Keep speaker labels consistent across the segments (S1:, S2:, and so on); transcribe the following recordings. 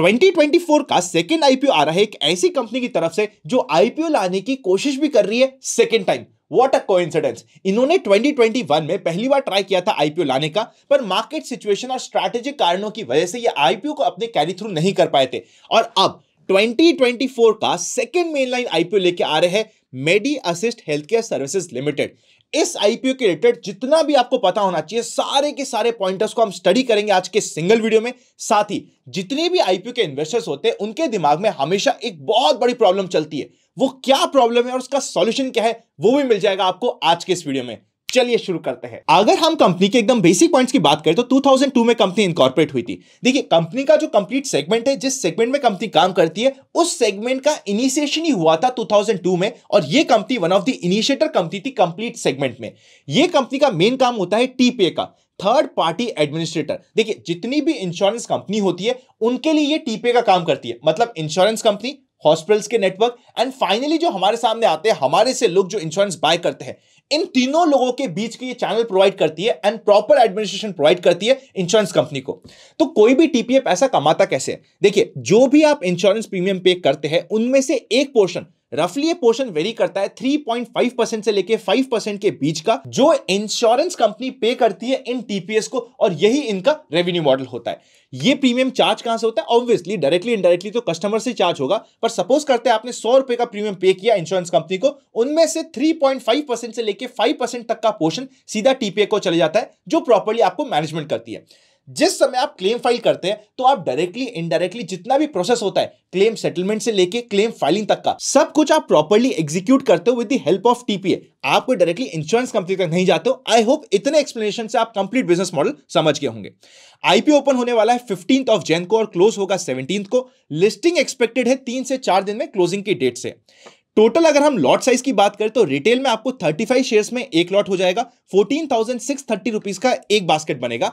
S1: 2024 का second IPO आ रहा है एक ऐसी कंपनी की तरफ से जो आईपीओ लाने की कोशिश भी कर रही है second time what a coincidence इन्होंने 2021 में पहली बार ट्राई किया था आईपीओ लाने का पर मार्केट सिचुएशन और स्ट्रैटेजिक कारणों की वजह से ये आईपीओ को अपने कैरी थ्रू नहीं कर पाए थे और अब 2024 का सेकेंड मेनलाइन आईपीओ लेके आ रहे हैं Medi Assist health care services limited इस आईपीओ के रिलेटेड जितना भी आपको पता होना चाहिए सारे के सारे पॉइंटर्स को हम स्टडी करेंगे आज के सिंगल वीडियो में साथ ही जितने भी आईपीओ के इन्वेस्टर्स होते हैं उनके दिमाग में हमेशा एक बहुत बड़ी प्रॉब्लम चलती है वो क्या प्रॉब्लम है और उसका सॉल्यूशन क्या है वो भी मिल जाएगा आपको आज के इस वीडियो में चलिए शुरू करते हैं अगर हम कंपनी के एकदम बेसिक पॉइंट्स की बात करें तो 2002 में कंपनी इनकॉर्पोरेट हुई थी देखिए कंपनी का जो कंप्लीट सेगमेंट है जिस सेगमेंट में कंपनी काम करती है उस सेगमेंट का इनिशिएशन ही हुआ था 2002 में और यह company one of the initiator company थी कंप्लीट सेगमेंट में यह कंपनी का मेन काम होता है टीपीए का थर्ड पार्टी एडमिनिस्ट्रेटर देखिए जितनी भी इंश्योरेंस कंपनी होती है उनके लिए ये टीपीए का काम करती है मतलब इंश्योरेंस कंपनी हॉस्पिटल्स के नेटवर्क एंड फाइनली जो हमारे सामने आते हैं हमारे से लोग जो इंश्योरेंस बाय करते हैं इन तीनों लोगों के बीच की ये चैनल प्रोवाइड करती है एंड प्रॉपर एडमिनिस्ट्रेशन प्रोवाइड करती है इंश्योरेंस कंपनी को तो कोई भी टीपीए पैसा कमाता कैसे देखिए जो भी आप इंश्योरेंस प्रीमियम पे करते हैं उनमें से एक पोर्शन रफली ये पोर्शन वेरी करता है 3.5 परसेंट से लेके 5 परसेंट के बीच का जो इंश्योरेंस कंपनी पे करती है इन टीपीएस को और यही इनका रेवेन्यू मॉडल होता है ये प्रीमियम चार्ज कहां से होता है ऑब्वियसली डायरेक्टली इनडायरेक्टली तो कस्टमर से चार्ज होगा पर सपोज करते हैं आपने सौ रुपए का प्रीमियम पे किया इंश्योरेंस कंपनी को उनमें से 3.5 परसेंट से लेके 5 परसेंट तक का पोर्शन सीधा टीपीए को चले जाता है जो प्रॉपरली आपको मैनेजमेंट करती है जिस समय आप क्लेम फाइल करते हैं तो आप डायरेक्टली इनडायरेक्टली जितना भी प्रोसेस होता है क्लेम सेटलमेंट से लेके क्लेम फाइलिंग तक का सब कुछ आप प्रॉपरली एग्जीक्यूट करते हो with the help of TPA आप कोई डायरेक्टली इंश्योरेंस कंपनी तक नहीं जाते हो आई होप इतने एक्सप्लेनेशन से आप कंप्लीट बिजनेस मॉडल समझ गए होंगे आईपीओ ओपन होने वाला है फिफ्टींथ ऑफ जैन को और क्लोज होगा सेवनटीन को लिस्टिंग एक्सपेक्टेड है तीन से चार दिन में क्लोजिंग की डेट से टोटल अगर हम लॉट साइज की बात करें तो रिटेल में आपको 35 शेयर्स में एक लॉट हो जाएगा 14,630 रुपीस का एक बास्केट बनेगा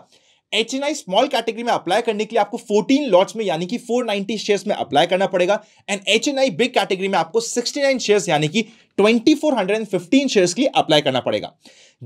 S1: H N I small category में अप्लाई करने के लिए आपको 14 लॉट्स में यानी कि 490 शेयर्स में अप्लाई करना पड़ेगा and H N I big category में आपको 69 शेयर्स यानी कि 2415 शेयर्स के लिए अप्लाई करना पड़ेगा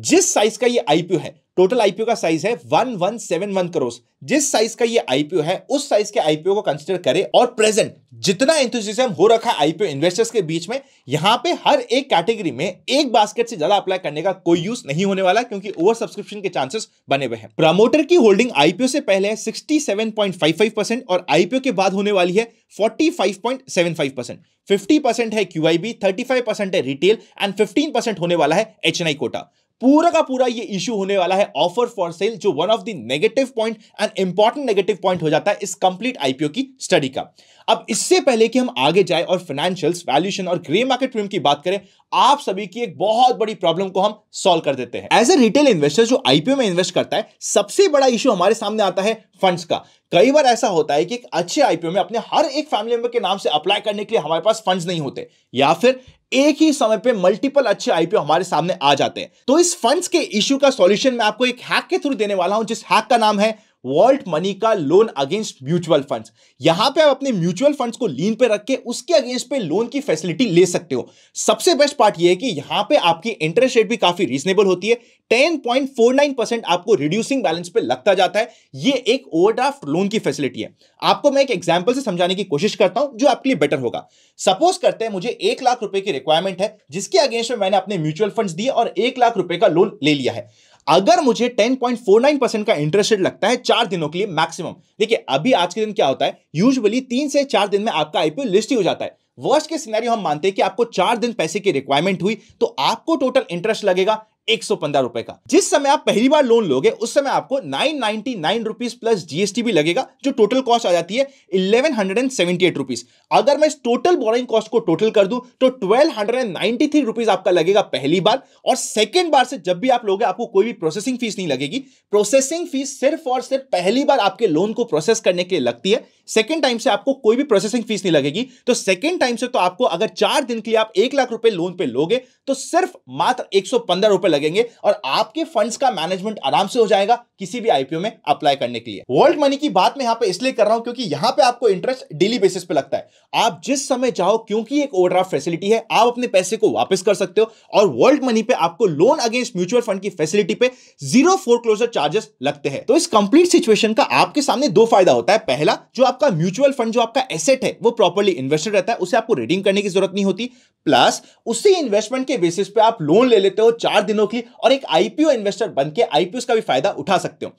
S1: जिस साइज का ये आईपीओ है टोटल आईपीओ का साइज है 1171 करोड़ जिस साइज का ये आईपीओ है उस साइज के आईपीओ को कंसीडर करें और प्रेजेंट जितना इंथुजिज्म हो रखा है आईपीओ इन्वेस्टर्स के बीच में यहां पे हर एक कैटेगरी में एक बास्केट से ज्यादा अप्लाई करने का कोई यूज नहीं होने वाला क्योंकि ओवर सब्सक्रिप्शन के चांसेस बने हुए हैं प्रमोटर की होल्डिंग आईपीओ से पहले है 67.55 और आईपीओ के बाद होने वाली है 45.75 परसेंट फिफ्टी परसेंट है क्यूआईबी फाइव परसेंट है रिटेल एंड फिफ्टीन परसेंट होने वाला है एच कोटा पूरा का पूरा ये इश्यू होने वाला है ऑफर फॉर सेल जो one of the negative point and important negative point हो जाता है इस कंप्लीट आईपीओ की स्टडी का अब इससे पहले कि हम आगे जाए और फाइनेंशियल्स वैल्यूशन और ग्रे मार्केट प्रीमियम की बात करें आप सभी की एक बहुत बड़ी प्रॉब्लम को हम सॉल्व कर देते हैं एज ए रिटेल इन्वेस्टर जो आईपीओ में इन्वेस्ट करता है सबसे बड़ा इशू हमारे सामने आता है फंड्स का कई बार ऐसा होता है कि एक अच्छे आईपीओ में अपने हर एक फैमिली मेंबर के नाम से अप्लाई करने के लिए हमारे पास फंड्स नहीं होते या फिर एक ही समय पे मल्टीपल अच्छे आईपीओ हमारे सामने आ जाते हैं तो इस फंड्स के इश्यू का सॉल्यूशन मैं आपको एक हैक के थ्रू देने वाला हूं जिस हैक का नाम है वॉल्ट मनी का लोन अगेंस्ट म्यूचुअल फंड्स यहां पे आप अपने म्यूचुअल फंड्स को लीन पे रख के उसके अगेंस्ट पे लोन की फैसिलिटी ले सकते हो सबसे बेस्ट पार्ट ये है कि यहां पे आपकी इंटरेस्ट रेट भी काफी रीजनेबल होती है 10.49 परसेंट आपको रिड्यूसिंग बैलेंस पे लगता जाता है ये एक ओवरड्राफ्ट लोन की फैसिलिटी है आपको मैं एक एग्जाम्पल से समझाने की कोशिश करता हूं जो आपके लिए बेटर होगा सपोज करते हैं मुझे एक लाख रुपए की रिक्वायरमेंट है जिसके अगेंस्ट में मैंने अपने म्यूचुअल फंड दिए और एक लाख रुपए का लोन ले लिया है अगर मुझे 10.49 परसेंट का इंटरेस्ट रेट लगता है चार दिनों के लिए मैक्सिमम देखिए अभी आज के दिन क्या होता है यूजुअली तीन से चार दिन में आपका आईपीओ लिस्ट ही हो जाता है वर्ष के सिनेरियो हम मानते हैं कि आपको चार दिन पैसे की रिक्वायरमेंट हुई तो आपको टोटल इंटरेस्ट लगेगा एक सौ पंद्रह रुपए का जिस समय आप पहली बार लोन लोगे उस समय आपको nine ninety nine rupees plus GST भी लगेगा जो टोटल कॉस्ट आ जाती है eleven hundred and seventy eight rupees अगर मैं इस टोटल बोरिंग कॉस्ट को टोटल कर दूं तो twelve hundred and ninety three rupees आपका लगेगा पहली बार और सेकेंड बार से जब भी आप लोगे आपको कोई भी प्रोसेसिंग फीस नहीं लगेगी प्रोसेसिंग फीस सिर्फ और सिर्फ पहली बार आपके लोन को प्रोसेस करने के लिए लगती है सेकेंड टाइम से आपको कोई भी प्रोसेसिंग फीस नहीं लगेगी तो सेकेंड टाइम से तो आपको अगर चार दिन के लिए आप एक लाख रुपए लोन पे लोगे तो सिर्फ मात्र एक सौ पंद्रह रुपए लगेंगे और आपके फंड्स का मैनेजमेंट आराम से हो जाएगा किसी भी आईपीओ में अप्लाई करने के लिए वर्ल्ड मनी की बात मैं यहां पे इसलिए कर रहा हूं क्योंकि यहां पे आपको इंटरेस्ट डेली बेसिस पे लगता है आप जिस समय जाओ क्योंकि एक ओवरड्राफ्ट फैसिलिटी है आप अपने पैसे को वापस कर सकते हो और वर्ल्ड मनी पे आपको लोन अगेंस्ट म्यूचुअल फंड की फैसिलिटी पे जीरो फोर चार्जेस लगते हैं तो इस कंप्लीट सिचुएशन का आपके सामने दो फायदा होता है पहला जो आपका म्यूचुअल फंड जो आपका एसेट है वो प्रॉपरली इन्वेस्टेड रहता है उसे आपको रेडिंग करने की जरूरत नहीं होती प्लस उसी इन्वेस्टमेंट के बेसिस पे आप लोन ले लेते हो चार दिनों नौकरी और एक आईपीओ इन्वेस्टर बन के आईपीओ का भी फायदा उठा सकते हो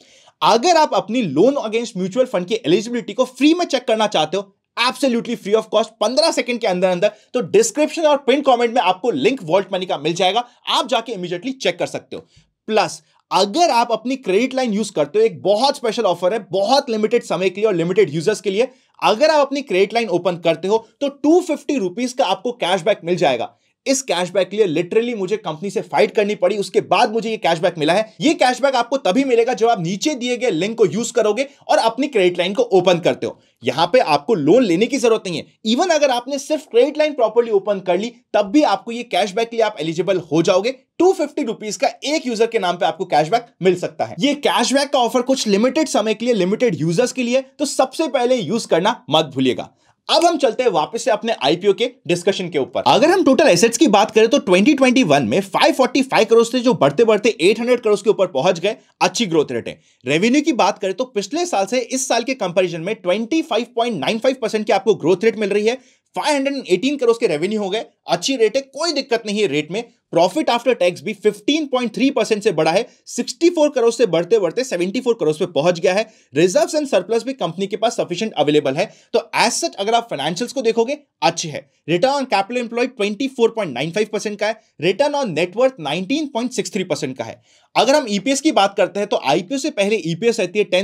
S1: अगर आप अपनी लोन अगेंस्ट म्यूचुअल फंड की एलिजिबिलिटी को फ्री में चेक करना चाहते हो एब्सोल्युटली फ्री ऑफ कॉस्ट पंद्रह सेकंड के अंदर अंदर तो डिस्क्रिप्शन और प्रिंट कमेंट में आपको लिंक वॉल्ट मनी का मिल जाएगा आप जाके इमीजिएटली चेक कर सकते हो प्लस अगर आप अपनी क्रेडिट लाइन यूज करते हो एक बहुत स्पेशल ऑफर है बहुत लिमिटेड समय के लिए और लिमिटेड यूजर्स के लिए अगर आप अपनी क्रेडिट लाइन ओपन करते हो तो टू फिफ्टी रुपीज का आपको कैशबैक मिल जाएगा इस कैशबैक के लिए लिटरली मुझे कंपनी से फाइट करनी पड़ी उसके बाद मुझे ये कैशबैक मिला है ये कैशबैक आपको तभी मिलेगा जब आप नीचे दिए गए लिंक को यूज करोगे और अपनी क्रेडिट लाइन को ओपन करते हो यहां पे आपको लोन लेने की जरूरत नहीं है इवन अगर आपने सिर्फ क्रेडिट लाइन प्रॉपरली ओपन कर ली तब भी आपको ये कैशबैक के लिए आप एलिजिबल हो जाओगे टू फिफ्टी रुपीज का एक यूजर के नाम पे आपको कैशबैक मिल सकता है ये कैशबैक का ऑफर कुछ लिमिटेड समय के लिए लिमिटेड यूजर्स के लिए तो सबसे पहले यूज करना मत भूलिएगा अब हम चलते हैं वापस से अपने आईपीओ के डिस्कशन के ऊपर अगर हम टोटल एसेट्स की बात करें तो 2021 में 545 करोड़ से जो बढ़ते बढ़ते 800 करोड़ के ऊपर पहुंच गए अच्छी ग्रोथ रेट है रेवेन्यू की बात करें तो पिछले साल से इस साल के कंपैरिजन में 25.95 परसेंट की आपको ग्रोथ रेट मिल रही है 518 करोड़ के रेवेन्यू हो गए अच्छी रेट है कोई दिक्कत नहीं है रेट में प्रॉफिट आफ्टर टैक्स भी 15.3 परसेंट से बढ़ा है 64 करोड़ से बढ़ते बढ़ते 74 करोड़ पे पहुंच गया है रिजर्व एंड सरप्लस भी कंपनी के पास सफिशियंट अवेलेबल है तो एज सच अगर आप फाइनेंशियल को देखोगे अच्छे है return on capital employ 24.95 percent का है रिटर्न ऑन नेटवर्थ 19.63 परसेंट का है अगर हम ईपीएस e की बात करते हैं तो आईपीओ से पहले ईपीएस e रहती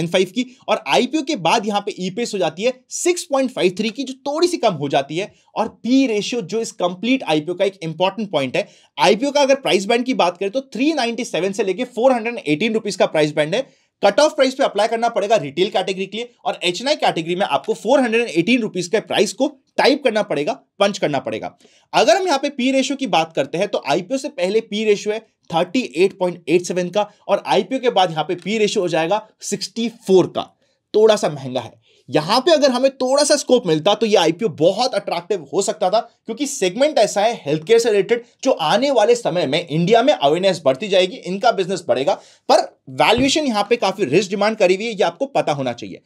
S1: है फाइव की और आईपीओ के बाद यहां पे ईपीएस e हो जाती है थ्री की जो थोड़ी सी कम हो जाती है और पी रेशियो जो इस कंप्लीट आईपीओ का एक इंपॉर्टेंट पॉइंट है आईपीओ का अगर प्राइस बैंड की बात करें तो 397 से लेके 418 रुपीस का प्राइस बैंड है कट ऑफ प्राइस पे अप्लाई करना पड़ेगा रिटेल कैटेगरी के लिए और एच कैटेगरी में आपको फोर हंड्रेड रुपीज के प्राइस को टाइप करना पड़ेगा पंच करना पड़ेगा अगर हम यहाँ पे पी रेशियो की बात करते हैं तो आईपीओ से पहले पी रेशियो है 38.87 का और आईपीओ के बाद यहाँ पे पी रेशियो हो जाएगा 64 का थोड़ा सा महंगा है यहां पे अगर हमें थोड़ा सा स्कोप मिलता तो ये आईपीओ बहुत अट्रैक्टिव हो सकता था क्योंकि सेगमेंट ऐसा है हेल्थ केयर से रिलेटेड जो आने वाले समय में इंडिया में अवेयरनेस बढ़ती जाएगी इनका बिजनेस बढ़ेगा पर वैल्यूएशन यहां पे काफी रिस्क डिमांड करी हुई है ये आपको पता होना चाहिए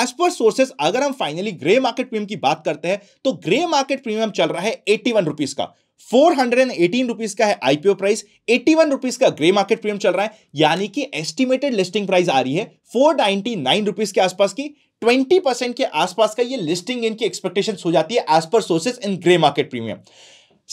S1: एज पर सोर्सेस अगर हम फाइनली ग्रे मार्केट प्रीमियम की बात करते हैं तो ग्रे मार्केट प्रीमियम चल रहा है एट्टी वन रुपीज का four hundred and eighteen rupees का है IPO price eighty one rupees का ग्रे मार्केट प्रीमियम चल रहा है यानी कि एस्टिमेटेड लिस्टिंग प्राइस आ रही है फोर नाइनटी नाइन रुपीज के आसपास की ट्वेंटी परसेंट के आसपास का ये लिस्टिंग इनकी एक्सपेक्टेशन हो जाती है as per sources in grey market premium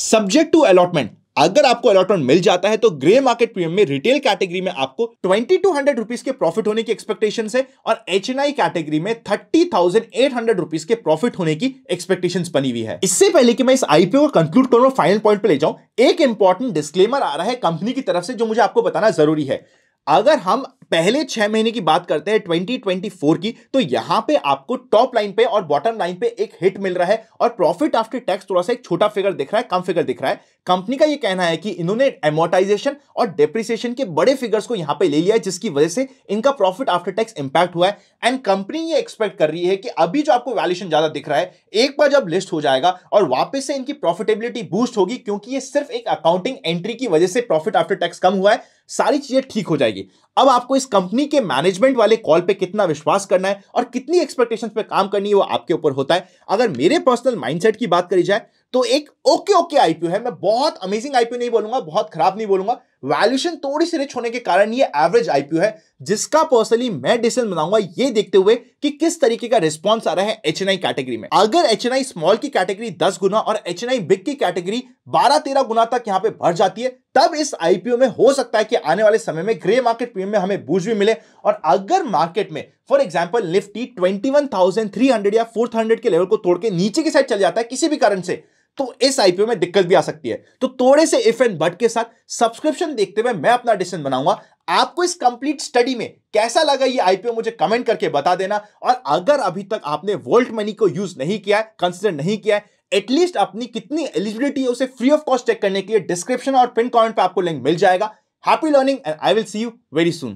S1: subject to allotment अगर आपको अलॉटमेंट मिल जाता है तो ग्रे मार्केट प्रीमियम में रिटेल कैटेगरी में आपको ट्वेंटी टू हंड्रेड रुपीज के प्रॉफिट होने की एक्सपेक्टेशन है और एच एन आई कैटेगरी में thirty thousand eight hundred rupees के प्रॉफिट होने की एक्सपेक्टेशन बनी हुई है इससे पहले कि मैं इस आईपीओ को कंक्लूड करूं फाइनल पॉइंट पर ले जाऊं एक इंपॉर्टेंट डिस्क्लेमर आ रहा है कंपनी की तरफ से जो मुझे आपको बताना जरूरी है अगर हम पहले छह महीने की बात करते हैं 2024 की तो यहां पे आपको टॉप लाइन पे और बॉटम लाइन पे एक हिट मिल रहा है और प्रॉफिट आफ्टर टैक्स थोड़ा सा एक छोटा फिगर दिख रहा है कम फिगर दिख रहा है कंपनी का ये कहना है कि इन्होंने एमोटाइजेशन और डेप्रिसिएशन के बड़े फिगर्स को यहां पे ले लिया है जिसकी वजह से इनका प्रॉफिट आफ्टर टैक्स इंपैक्ट हुआ है एंड कंपनी ये एक्सपेक्ट कर रही है कि अभी जो आपको वैल्यूशन ज्यादा दिख रहा है एक बार जब लिस्ट हो जाएगा और वापस से इनकी प्रॉफिटेबिलिटी बूस्ट होगी क्योंकि ये सिर्फ एक अकाउंटिंग एंट्री की वजह से प्रॉफिट आफ्टर टैक्स कम हुआ है सारी चीजें ठीक हो जाएगी अब आपको इस कंपनी के मैनेजमेंट वाले कॉल पे कितना विश्वास करना है और कितनी एक्सपेक्टेशंस पे काम करनी है वो आपके ऊपर होता है अगर मेरे पर्सनल माइंडसेट की बात करी जाए तो एक ओके ओके आईपीओ है मैं बहुत अमेजिंग आईपीओ नहीं बोलूंगा बहुत खराब नहीं बोलूंगा वैल्यूशन थोड़ी सी रिच होने के कारण ये एवरेज आईपीओ है जिसका पर्सनली मैं डिसीजन बनाऊंगा ये देखते हुए कि किस तरीके का रिस्पांस आ रहा है एच कैटेगरी में अगर एच स्मॉल की कैटेगरी दस गुना और एच बिग की कैटेगरी बारह तेरह गुना तक यहां पे भर जाती है तब इस आईपीओ में हो सकता है कि आने वाले समय में ग्रे मार्केट प्रीमियम में हमें बूझ भी मिले और अगर मार्केट में फॉर एग्जाम्पल निफ्टी ट्वेंटी या फोर्थ के लेवल को तोड़ के नीचे की साइड चल जाता है किसी भी कारण से तो इस आईपीओ में दिक्कत भी आ सकती है तो थोड़े से इफ एंड बट के साथ सब्सक्रिप्शन देखते हुए मैं अपना डिसीजन बनाऊंगा आपको इस कंप्लीट स्टडी में कैसा लगा ये आईपीओ मुझे कमेंट करके बता देना और अगर अभी तक आपने वोल्ट मनी को यूज नहीं किया कंसिडर नहीं किया एटलीस्ट अपनी कितनी एलिजिबिलिटी है उसे फ्री ऑफ कॉस्ट चेक करने के लिए डिस्क्रिप्शन और पिन कॉमेंट पर आपको लिंक मिल जाएगा happy learning and I will see you very soon